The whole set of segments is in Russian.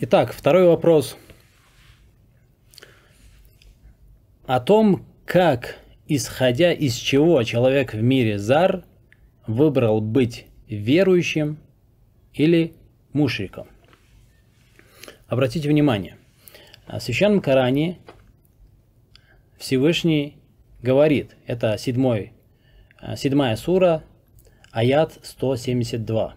Итак, второй вопрос о том, как, исходя из чего человек в мире зар выбрал быть верующим или мушриком. Обратите внимание, в а Священном Коране Всевышний говорит, это седьмой а, седьмая сура, аят 172.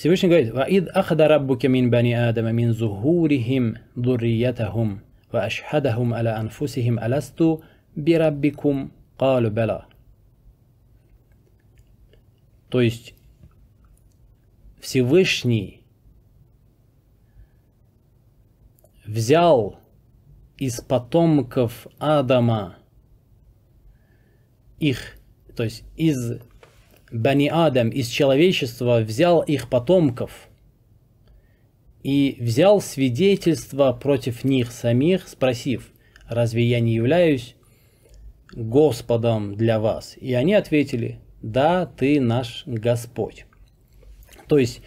سيبوشن قال وإذ أخذ ربك من بني آدم من ظهورهم ذريتهم وأشهدهم على أنفسهم ألست بربكم قالوا بلى То есть Всевышний взял из потомков Адама их, то есть из Бани Адам из человечества взял их потомков и взял свидетельство против них самих, спросив, разве я не являюсь Господом для вас? И они ответили, да, ты наш Господь. То есть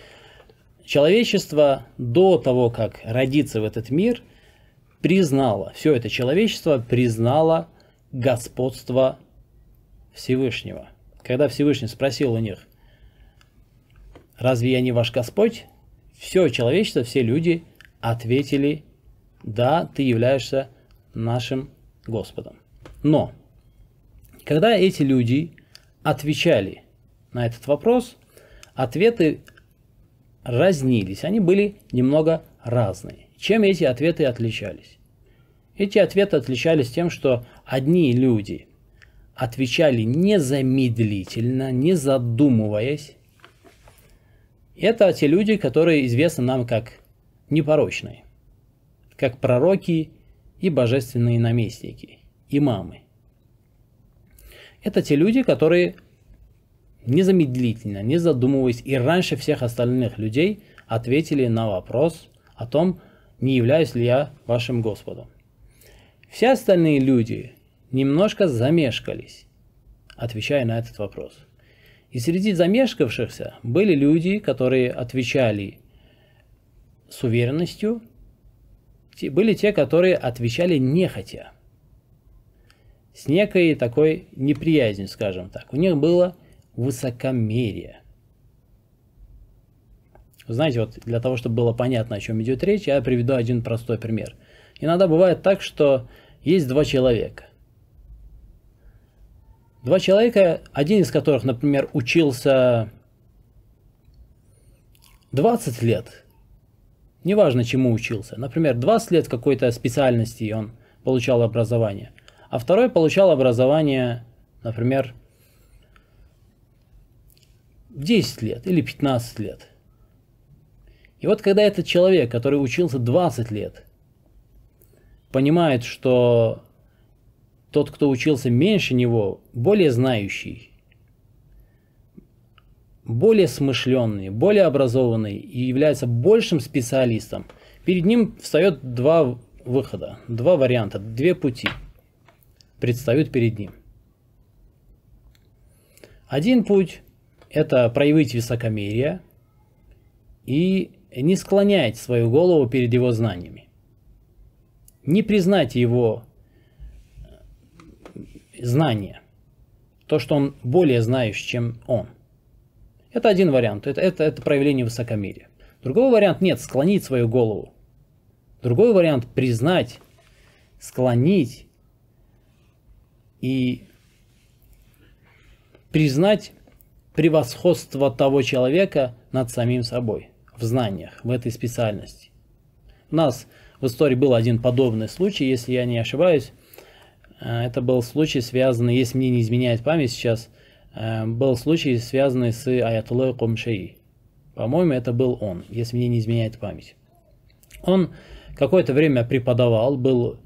человечество до того, как родиться в этот мир, признало, все это человечество признало господство Всевышнего. Когда Всевышний спросил у них, «Разве я не ваш Господь?» Все человечество, все люди ответили, «Да, ты являешься нашим Господом». Но, когда эти люди отвечали на этот вопрос, ответы разнились, они были немного разные. Чем эти ответы отличались? Эти ответы отличались тем, что одни люди – отвечали незамедлительно, не задумываясь. Это те люди, которые известны нам как непорочные, как пророки и божественные наместники, имамы. Это те люди, которые незамедлительно, не задумываясь и раньше всех остальных людей ответили на вопрос о том, не являюсь ли я вашим Господом. Все остальные люди, немножко замешкались, отвечая на этот вопрос. И среди замешкавшихся были люди, которые отвечали с уверенностью, были те, которые отвечали нехотя, с некой такой неприязнью, скажем так. У них было высокомерие. Знаете, вот для того, чтобы было понятно, о чем идет речь, я приведу один простой пример. Иногда бывает так, что есть два человека. Два человека, один из которых, например, учился 20 лет, неважно чему учился, например, 20 лет какой-то специальности он получал образование, а второй получал образование, например, 10 лет или 15 лет. И вот когда этот человек, который учился 20 лет, понимает, что тот, кто учился меньше него, более знающий, более смышленный, более образованный и является большим специалистом, перед ним встает два выхода, два варианта, две пути предстают перед ним. Один путь – это проявить высокомерие и не склонять свою голову перед его знаниями, не признать его знание. То, что он более знающий, чем он. Это один вариант, это, это, это проявление высокомерия. Другой вариант нет, склонить свою голову. Другой вариант признать, склонить и признать превосходство того человека над самим собой в знаниях, в этой специальности. У нас в истории был один подобный случай, если я не ошибаюсь. Э, это был случай, связанный, если мне не изменяет память сейчас, э, был случай, связанный с Аятолой Комшей. По-моему, это был он, если мне не изменяет память. Он какое-то время преподавал, был,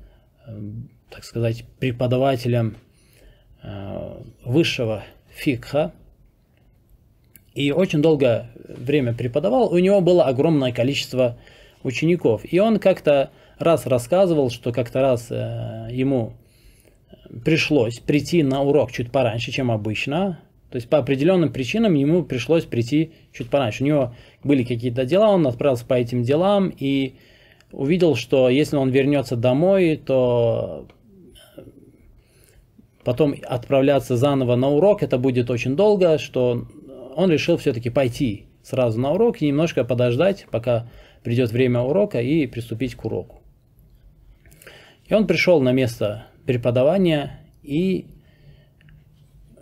э, так сказать, преподавателем высшего фикха, и очень долгое время преподавал, у него было огромное количество учеников. И он как-то раз рассказывал, что как-то раз ему пришлось прийти на урок чуть пораньше, чем обычно. То есть по определенным причинам ему пришлось прийти чуть пораньше. У него были какие-то дела, он отправился по этим делам и увидел, что если он вернется домой, то потом отправляться заново на урок, это будет очень долго, что он решил все-таки пойти сразу на урок и немножко подождать, пока придет время урока и приступить к уроку. И он пришел на место преподавания и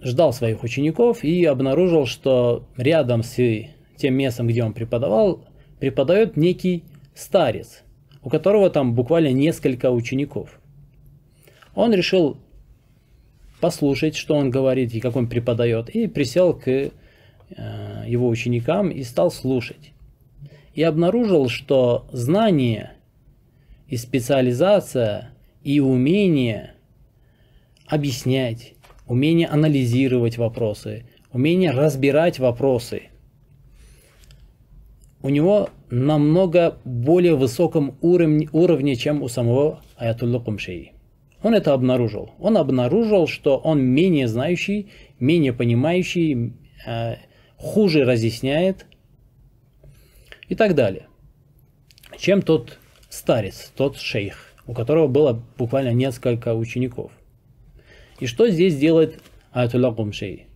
ждал своих учеников и обнаружил, что рядом с тем местом, где он преподавал, преподает некий старец, у которого там буквально несколько учеников. Он решил послушать, что он говорит и как он преподает, и присел к э, его ученикам и стал слушать. И обнаружил, что знание и специализация и умение объяснять, умение анализировать вопросы, умение разбирать вопросы. У него намного более высоком уровне, уровне чем у самого Аятулла Кумшей. Он это обнаружил. Он обнаружил, что он менее знающий, менее понимающий, э, хуже разъясняет и так далее, чем тот старец, тот шейх, у которого было буквально несколько учеников – и что здесь делает Айтуля Гумшей?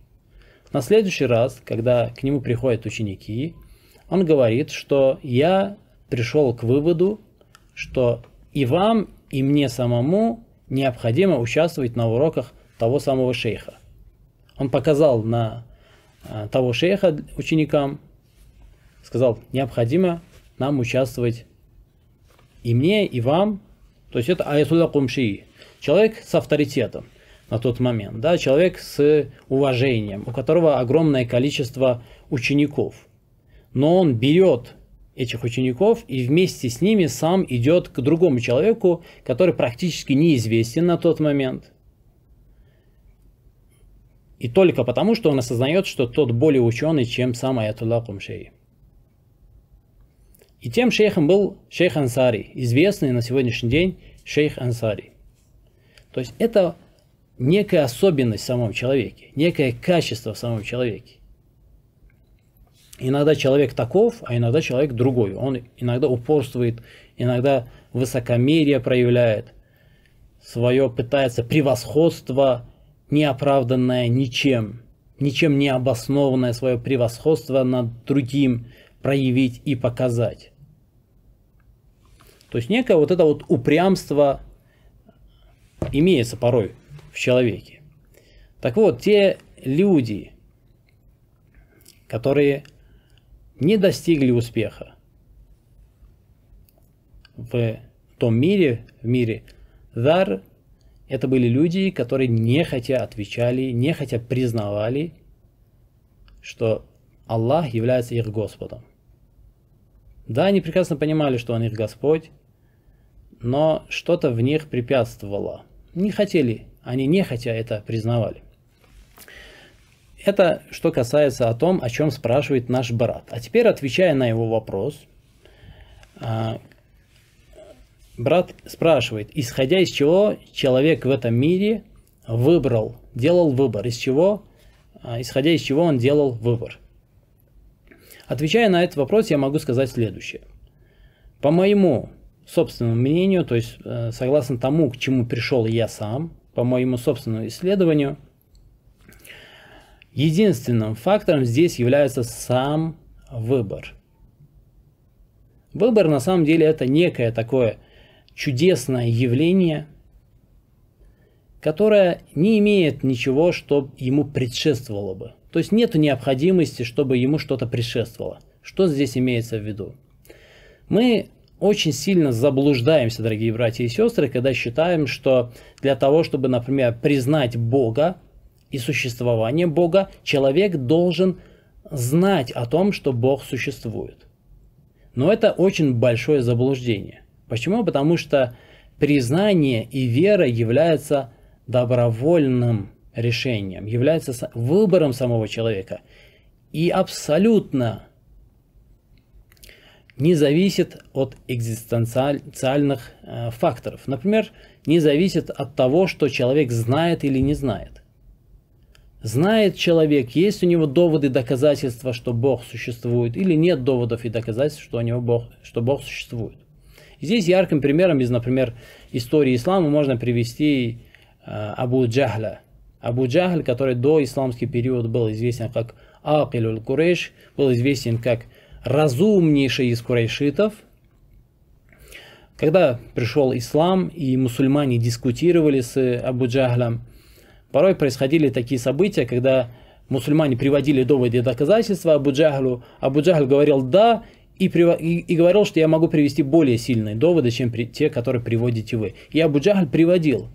На следующий раз, когда к нему приходят ученики, он говорит, что я пришел к выводу, что и вам, и мне самому необходимо участвовать на уроках того самого шейха. Он показал на а, того шейха ученикам, сказал, необходимо нам участвовать и мне, и вам. То есть это аятулла кумши, человек с авторитетом на тот момент, да, человек с уважением, у которого огромное количество учеников. Но он берет этих учеников и вместе с ними сам идет к другому человеку, который практически неизвестен на тот момент. И только потому, что он осознает, что тот более ученый, чем сам Аятулла Кумшей. И тем шейхом был шейх Ансари, известный на сегодняшний день шейх Ансари. То есть это некая особенность в самом человеке, некое качество в самом человеке. Иногда человек таков, а иногда человек другой. Он иногда упорствует, иногда высокомерие проявляет, свое пытается превосходство, неоправданное ничем, ничем не обоснованное свое превосходство над другим проявить и показать. То есть некое вот это вот упрямство имеется порой в человеке. Так вот, те люди, которые не достигли успеха в том мире, в мире дар, это были люди, которые нехотя отвечали, нехотя признавали, что Аллах является их Господом. Да, они прекрасно понимали, что Он их Господь, но что-то в них препятствовало. Не хотели они нехотя это признавали. Это что касается о том, о чем спрашивает наш брат. А теперь, отвечая на его вопрос, а, брат спрашивает, исходя из чего человек в этом мире выбрал, делал выбор, из чего, а, исходя из чего он делал выбор. Отвечая на этот вопрос, я могу сказать следующее. По моему собственному мнению, то есть э, согласно тому, к чему пришел я сам, по моему собственному исследованию, единственным фактором здесь является сам выбор. Выбор на самом деле это некое такое чудесное явление, которое не имеет ничего, что ему предшествовало бы. То есть нет необходимости, чтобы ему что-то предшествовало. Что здесь имеется в виду? Мы очень сильно заблуждаемся, дорогие братья и сестры, когда считаем, что для того, чтобы, например, признать Бога и существование Бога, человек должен знать о том, что Бог существует. Но это очень большое заблуждение. Почему? Потому что признание и вера являются добровольным решением, являются выбором самого человека. И абсолютно не зависит от экзистенциальных э, факторов. Например, не зависит от того, что человек знает или не знает. Знает человек, есть у него доводы и доказательства, что Бог существует, или нет доводов и доказательств, что, у него Бог, что Бог существует. здесь ярким примером из, например, истории ислама можно привести э, Абу Джахля. Абу Джахль, который до исламский период был известен как Акилюль Курейш, был известен как разумнейший из курайшитов. Когда пришел ислам и мусульмане дискутировали с Абу Джахлем, порой происходили такие события, когда мусульмане приводили доводы и доказательства Абу Джахлю. Абу Джахль говорил «да», и, и, и говорил, что я могу привести более сильные доводы, чем при, те, которые приводите вы. И Абу Джахль приводил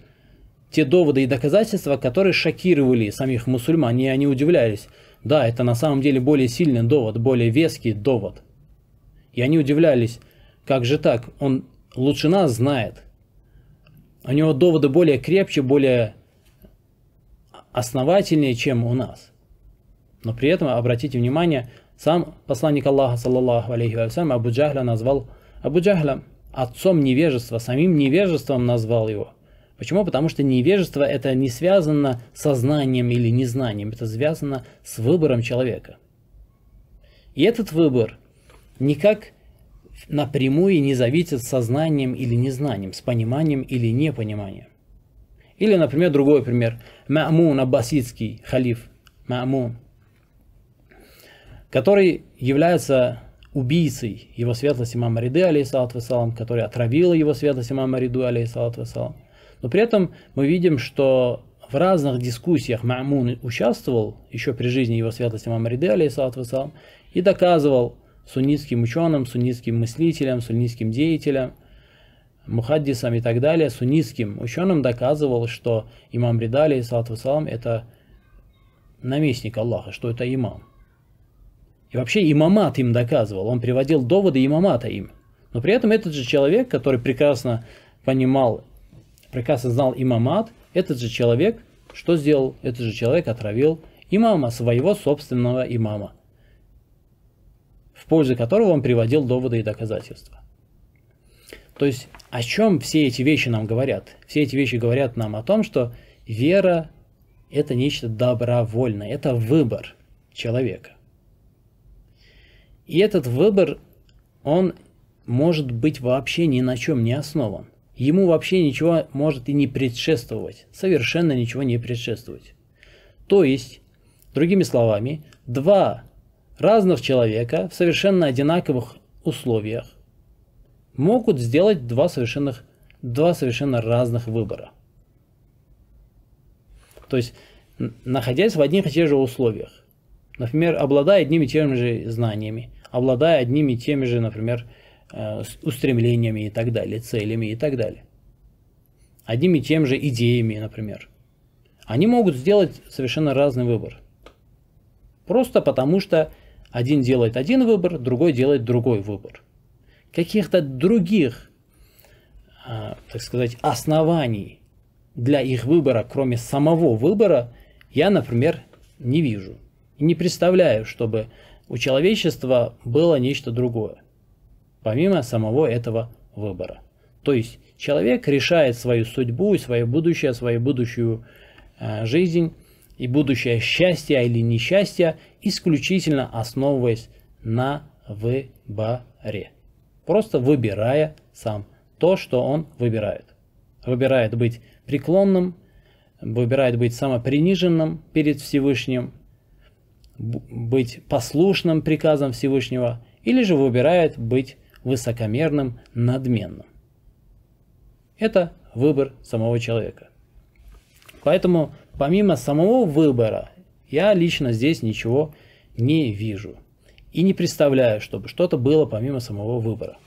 те доводы и доказательства, которые шокировали самих мусульман, и они удивлялись. Да, это на самом деле более сильный довод, более веский довод. И они удивлялись, как же так, он лучше нас знает. У него доводы более крепче, более основательнее, чем у нас. Но при этом, обратите внимание, сам посланник Аллаха, саллаллаху алейхи вассалям, Абу Джахля назвал Абу Джахля отцом невежества, самим невежеством назвал его – Почему? Потому что невежество это не связано со знанием или незнанием, это связано с выбором человека. И этот выбор никак напрямую не зависит со знанием или незнанием, с пониманием или непониманием. Или, например, другой пример. Ма'мун Аббасидский, халиф Ма'мун, который является убийцей его светлости Мамариды, алейсалат вассалам, который отравил его светлость Мамариду, алейсалат вассалам. Но при этом мы видим, что в разных дискуссиях Ма'мун участвовал еще при жизни его святости Мамриды, алейсалат вассалам, и доказывал суннитским ученым, суннитским мыслителям, суннитским деятелям, мухаддисам и так далее, суннитским ученым доказывал, что имам Рида, алейсалат вассалам, это наместник Аллаха, что это имам. И вообще имамат им доказывал, он приводил доводы имамата им. Но при этом этот же человек, который прекрасно понимал Приказ издал имамат. Этот же человек что сделал? Этот же человек отравил имама, своего собственного имама, в пользу которого он приводил доводы и доказательства. То есть о чем все эти вещи нам говорят? Все эти вещи говорят нам о том, что вера – это нечто добровольное, это выбор человека. И этот выбор, он может быть вообще ни на чем не основан ему вообще ничего может и не предшествовать, совершенно ничего не предшествовать. То есть, другими словами, два разных человека в совершенно одинаковых условиях могут сделать два, совершенных, два совершенно разных выбора. То есть, находясь в одних и тех же условиях, например, обладая одними и теми же знаниями, обладая одними и теми же, например, Э, устремлениями и так далее, целями и так далее. Одними и тем же идеями, например. Они могут сделать совершенно разный выбор. Просто потому, что один делает один выбор, другой делает другой выбор. Каких-то других, э, так сказать, оснований для их выбора, кроме самого выбора, я, например, не вижу. И не представляю, чтобы у человечества было нечто другое помимо самого этого выбора. То есть человек решает свою судьбу, свое будущее, свою будущую э, жизнь и будущее счастья или несчастья, исключительно основываясь на выборе. Просто выбирая сам то, что он выбирает. Выбирает быть преклонным, выбирает быть самоприниженным перед Всевышним, быть послушным приказам Всевышнего, или же выбирает быть высокомерным, надменным. Это выбор самого человека. Поэтому помимо самого выбора, я лично здесь ничего не вижу. И не представляю, чтобы что-то было помимо самого выбора.